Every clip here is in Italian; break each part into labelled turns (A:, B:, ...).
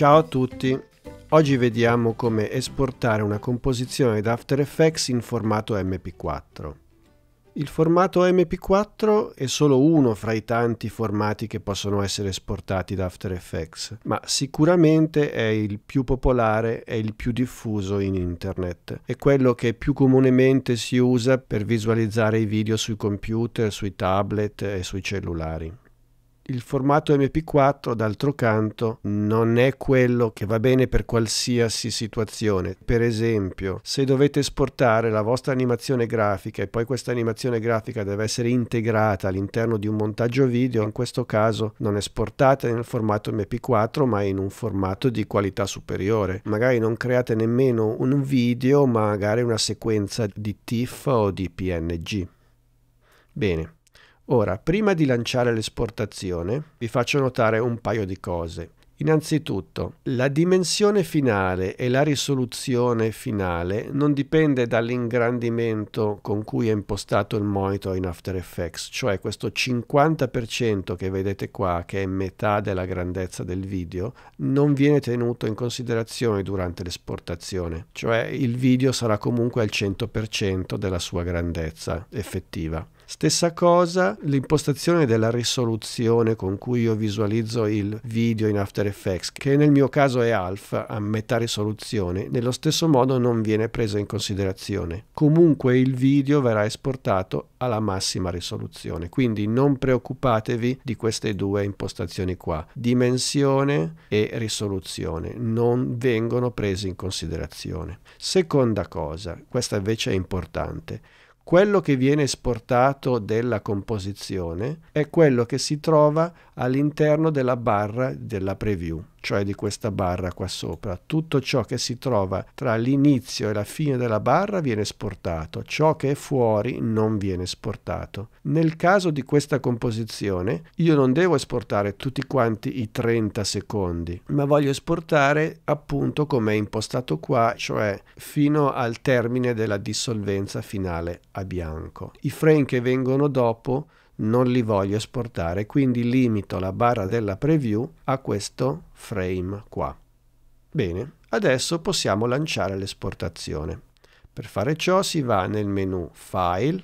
A: Ciao a tutti! Oggi vediamo come esportare una composizione da After Effects in formato MP4. Il formato MP4 è solo uno fra i tanti formati che possono essere esportati da After Effects, ma sicuramente è il più popolare e il più diffuso in internet. È quello che più comunemente si usa per visualizzare i video sui computer, sui tablet e sui cellulari. Il formato MP4, d'altro canto, non è quello che va bene per qualsiasi situazione. Per esempio, se dovete esportare la vostra animazione grafica e poi questa animazione grafica deve essere integrata all'interno di un montaggio video, in questo caso non esportate nel formato MP4 ma in un formato di qualità superiore. Magari non create nemmeno un video ma magari una sequenza di TIFF o di PNG. Bene. Ora, prima di lanciare l'esportazione, vi faccio notare un paio di cose. Innanzitutto, la dimensione finale e la risoluzione finale non dipende dall'ingrandimento con cui è impostato il monitor in After Effects, cioè questo 50% che vedete qua, che è metà della grandezza del video, non viene tenuto in considerazione durante l'esportazione, cioè il video sarà comunque al 100% della sua grandezza effettiva. Stessa cosa l'impostazione della risoluzione con cui io visualizzo il video in After Effects, che nel mio caso è alfa a metà risoluzione, nello stesso modo non viene presa in considerazione. Comunque il video verrà esportato alla massima risoluzione, quindi non preoccupatevi di queste due impostazioni qua, dimensione e risoluzione, non vengono prese in considerazione. Seconda cosa, questa invece è importante, quello che viene esportato della composizione è quello che si trova all'interno della barra della preview cioè di questa barra qua sopra. Tutto ciò che si trova tra l'inizio e la fine della barra viene esportato, ciò che è fuori non viene esportato. Nel caso di questa composizione io non devo esportare tutti quanti i 30 secondi, ma voglio esportare appunto come è impostato qua, cioè fino al termine della dissolvenza finale a bianco. I frame che vengono dopo non li voglio esportare, quindi limito la barra della preview a questo frame qua. Bene, adesso possiamo lanciare l'esportazione. Per fare ciò si va nel menu File,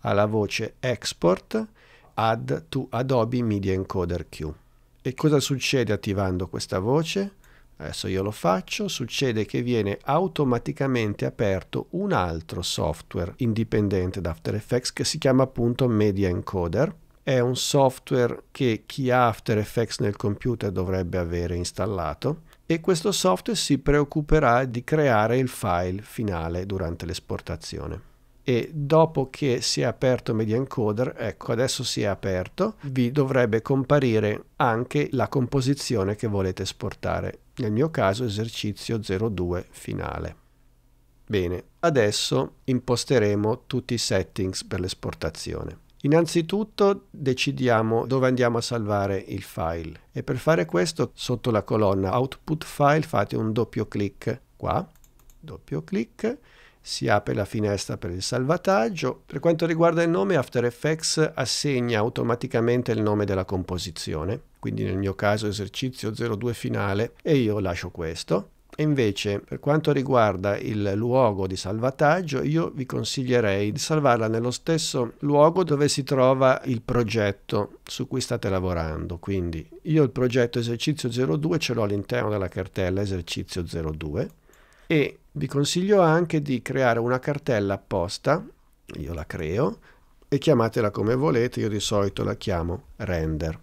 A: alla voce Export, Add to Adobe Media Encoder Q. E cosa succede attivando questa voce? adesso io lo faccio, succede che viene automaticamente aperto un altro software indipendente da After Effects che si chiama appunto Media Encoder. È un software che chi ha After Effects nel computer dovrebbe avere installato e questo software si preoccuperà di creare il file finale durante l'esportazione e dopo che si è aperto Media Encoder, ecco adesso si è aperto, vi dovrebbe comparire anche la composizione che volete esportare nel mio caso esercizio 02 finale. Bene, adesso imposteremo tutti i settings per l'esportazione. Innanzitutto decidiamo dove andiamo a salvare il file e per fare questo sotto la colonna output file fate un doppio clic qua, doppio clic si apre la finestra per il salvataggio. Per quanto riguarda il nome, After Effects assegna automaticamente il nome della composizione, quindi nel mio caso esercizio 02 finale e io lascio questo. E invece, per quanto riguarda il luogo di salvataggio, io vi consiglierei di salvarla nello stesso luogo dove si trova il progetto su cui state lavorando. Quindi io il progetto esercizio 02 ce l'ho all'interno della cartella esercizio 02 e vi consiglio anche di creare una cartella apposta, io la creo, e chiamatela come volete, io di solito la chiamo render,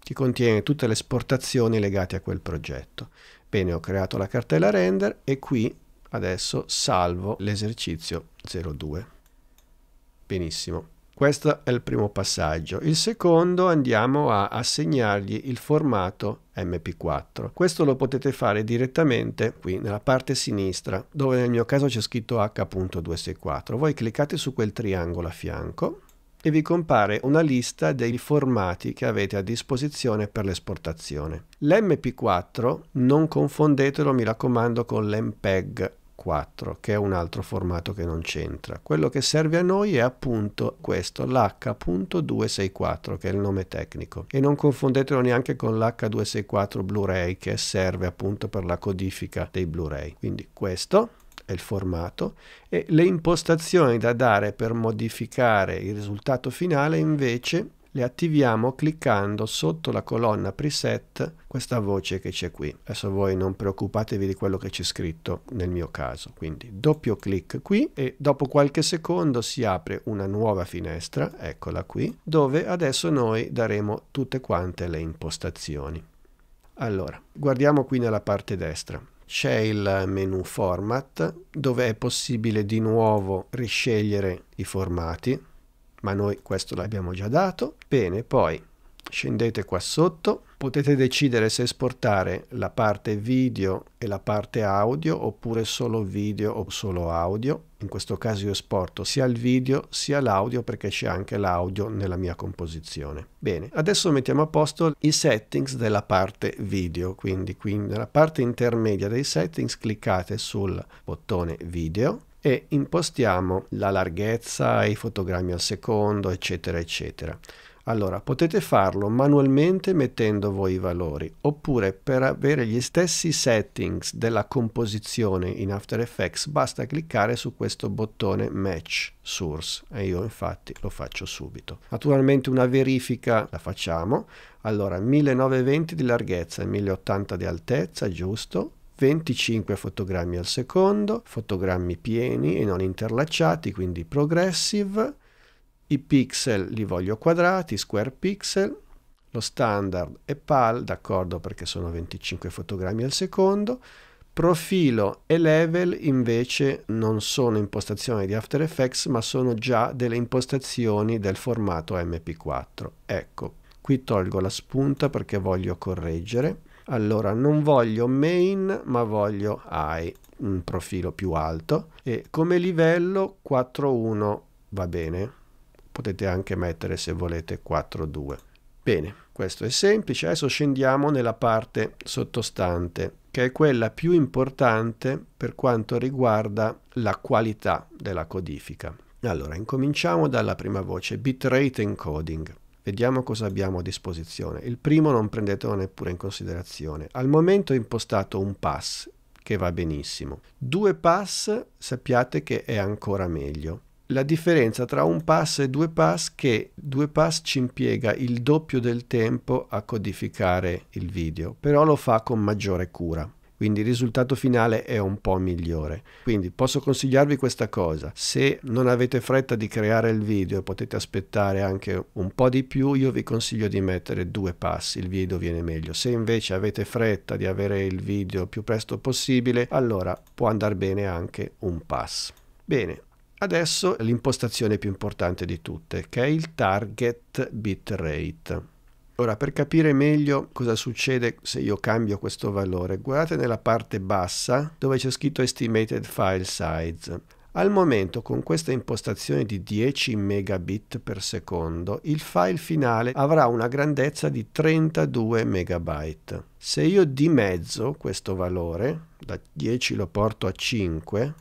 A: che contiene tutte le esportazioni legate a quel progetto. Bene, ho creato la cartella render e qui adesso salvo l'esercizio 02. Benissimo. Questo è il primo passaggio. Il secondo andiamo a assegnargli il formato MP4. Questo lo potete fare direttamente qui nella parte sinistra dove nel mio caso c'è scritto H.264. Voi cliccate su quel triangolo a fianco e vi compare una lista dei formati che avete a disposizione per l'esportazione. L'MP4 non confondetelo mi raccomando con l'MPEG 4, che è un altro formato che non c'entra. Quello che serve a noi è appunto questo, l'H.264, che è il nome tecnico. E non confondetelo neanche con l'H.264 Blu-ray, che serve appunto per la codifica dei Blu-ray. Quindi questo è il formato e le impostazioni da dare per modificare il risultato finale invece le attiviamo cliccando sotto la colonna preset questa voce che c'è qui. Adesso voi non preoccupatevi di quello che c'è scritto nel mio caso, quindi doppio clic qui e dopo qualche secondo si apre una nuova finestra, eccola qui, dove adesso noi daremo tutte quante le impostazioni. Allora, guardiamo qui nella parte destra c'è il menu format dove è possibile di nuovo riscegliere i formati ma noi questo l'abbiamo già dato. Bene, poi scendete qua sotto, potete decidere se esportare la parte video e la parte audio oppure solo video o solo audio. In questo caso io esporto sia il video sia l'audio perché c'è anche l'audio nella mia composizione. Bene, adesso mettiamo a posto i settings della parte video, quindi qui nella parte intermedia dei settings cliccate sul bottone video e impostiamo la larghezza, i fotogrammi al secondo, eccetera, eccetera. Allora, potete farlo manualmente mettendo voi i valori, oppure per avere gli stessi settings della composizione in After Effects basta cliccare su questo bottone Match Source e io infatti lo faccio subito. Naturalmente una verifica la facciamo, allora 1920 di larghezza e 1080 di altezza, giusto? 25 fotogrammi al secondo, fotogrammi pieni e non interlacciati, quindi progressive, i pixel li voglio quadrati, square pixel, lo standard è PAL, d'accordo perché sono 25 fotogrammi al secondo, profilo e level invece non sono impostazioni di After Effects ma sono già delle impostazioni del formato MP4. Ecco, qui tolgo la spunta perché voglio correggere allora, non voglio main, ma voglio high, un profilo più alto. E come livello 4.1 va bene. Potete anche mettere, se volete, 4.2. Bene, questo è semplice. Adesso scendiamo nella parte sottostante, che è quella più importante per quanto riguarda la qualità della codifica. Allora, incominciamo dalla prima voce, bitrate encoding. Vediamo cosa abbiamo a disposizione. Il primo non prendetelo neppure in considerazione. Al momento ho impostato un pass che va benissimo. Due pass sappiate che è ancora meglio. La differenza tra un pass e due pass è che due pass ci impiega il doppio del tempo a codificare il video, però lo fa con maggiore cura quindi il risultato finale è un po' migliore. Quindi posso consigliarvi questa cosa, se non avete fretta di creare il video e potete aspettare anche un po' di più, io vi consiglio di mettere due passi, il video viene meglio. Se invece avete fretta di avere il video più presto possibile, allora può andare bene anche un pass. Bene, Adesso l'impostazione più importante di tutte, che è il target bitrate. Ora, per capire meglio cosa succede se io cambio questo valore, guardate nella parte bassa dove c'è scritto Estimated File Size. Al momento con questa impostazione di 10 megabit per secondo il file finale avrà una grandezza di 32 megabyte. Se io dimezzo questo valore, da 10 lo porto a 5,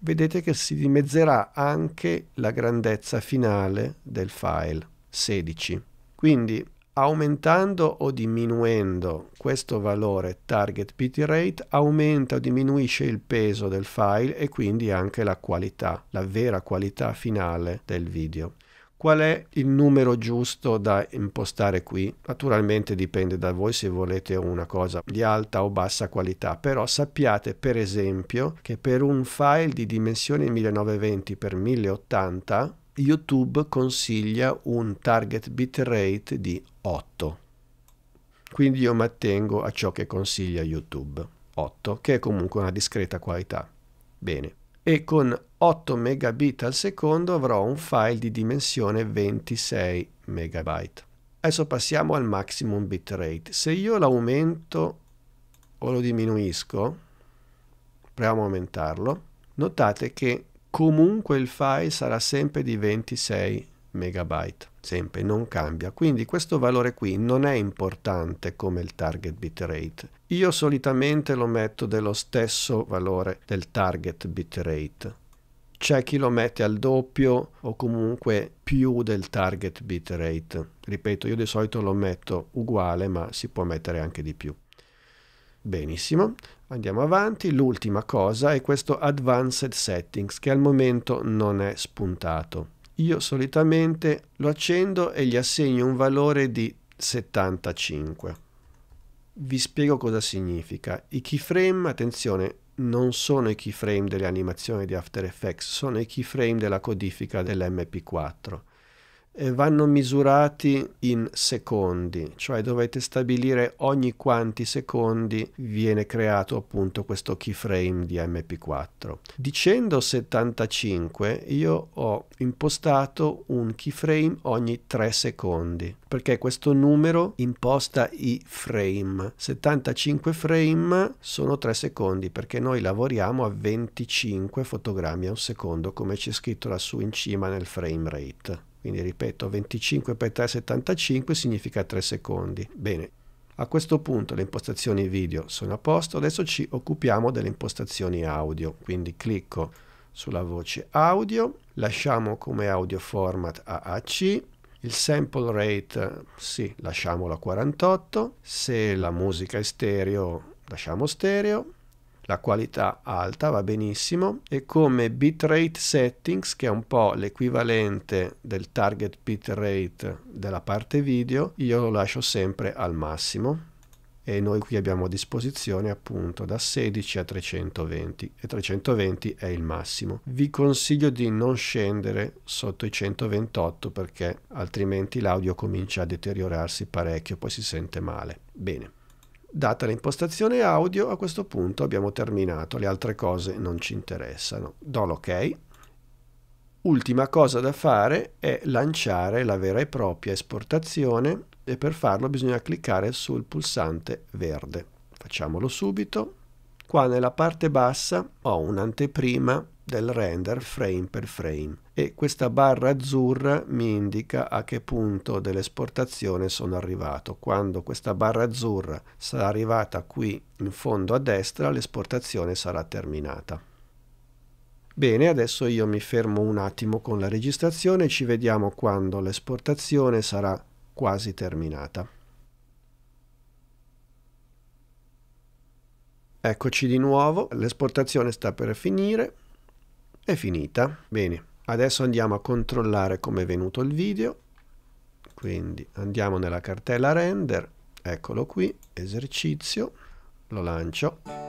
A: vedete che si dimezzerà anche la grandezza finale del file, 16. Quindi aumentando o diminuendo questo valore target bitrate aumenta o diminuisce il peso del file e quindi anche la qualità, la vera qualità finale del video. Qual è il numero giusto da impostare qui? Naturalmente dipende da voi se volete una cosa di alta o bassa qualità, però sappiate per esempio che per un file di dimensione 1920x1080 YouTube consiglia un target bitrate di 8. Quindi io mi attengo a ciò che consiglia YouTube, 8, che è comunque una discreta qualità. Bene. E con 8 megabit al secondo avrò un file di dimensione 26 megabyte. Adesso passiamo al maximum bitrate. Se io l'aumento o lo diminuisco, proviamo a aumentarlo, notate che comunque il file sarà sempre di 26 megabyte, sempre, non cambia. Quindi questo valore qui non è importante come il target bitrate. Io solitamente lo metto dello stesso valore del target bitrate. C'è chi lo mette al doppio o comunque più del target bitrate. Ripeto, io di solito lo metto uguale, ma si può mettere anche di più. Benissimo, andiamo avanti. L'ultima cosa è questo Advanced Settings che al momento non è spuntato. Io solitamente lo accendo e gli assegno un valore di 75. Vi spiego cosa significa. I keyframe, attenzione, non sono i keyframe delle animazioni di After Effects, sono i keyframe della codifica dell'MP4 vanno misurati in secondi, cioè dovete stabilire ogni quanti secondi viene creato appunto questo keyframe di MP4. Dicendo 75 io ho impostato un keyframe ogni 3 secondi perché questo numero imposta i frame. 75 frame sono 3 secondi perché noi lavoriamo a 25 fotogrammi a secondo come c'è scritto lassù in cima nel frame rate. Quindi ripeto, 25 per 3,75 significa 3 secondi. Bene, a questo punto le impostazioni video sono a posto, adesso ci occupiamo delle impostazioni audio, quindi clicco sulla voce audio, lasciamo come audio format AAC, il sample rate sì, lasciamolo a 48, se la musica è stereo lasciamo stereo, la qualità alta va benissimo e come bitrate settings che è un po' l'equivalente del target bitrate della parte video io lo lascio sempre al massimo e noi qui abbiamo a disposizione appunto da 16 a 320 e 320 è il massimo vi consiglio di non scendere sotto i 128 perché altrimenti l'audio comincia a deteriorarsi parecchio poi si sente male bene Data l'impostazione audio, a questo punto abbiamo terminato, le altre cose non ci interessano. Do l'ok. Ultima cosa da fare è lanciare la vera e propria esportazione e per farlo bisogna cliccare sul pulsante verde. Facciamolo subito. Qua nella parte bassa ho un'anteprima del render frame per frame e questa barra azzurra mi indica a che punto dell'esportazione sono arrivato. Quando questa barra azzurra sarà arrivata qui in fondo a destra l'esportazione sarà terminata. Bene, adesso io mi fermo un attimo con la registrazione e ci vediamo quando l'esportazione sarà quasi terminata. Eccoci di nuovo, l'esportazione sta per finire, è finita. Bene, adesso andiamo a controllare come è venuto il video, quindi andiamo nella cartella render, eccolo qui, esercizio, lo lancio.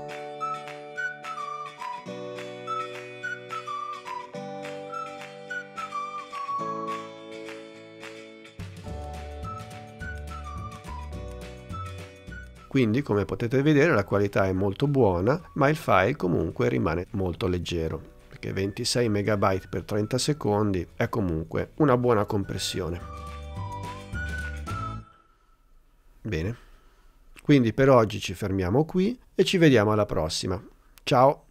A: Quindi come potete vedere la qualità è molto buona ma il file comunque rimane molto leggero perché 26 MB per 30 secondi è comunque una buona compressione. Bene, quindi per oggi ci fermiamo qui e ci vediamo alla prossima. Ciao!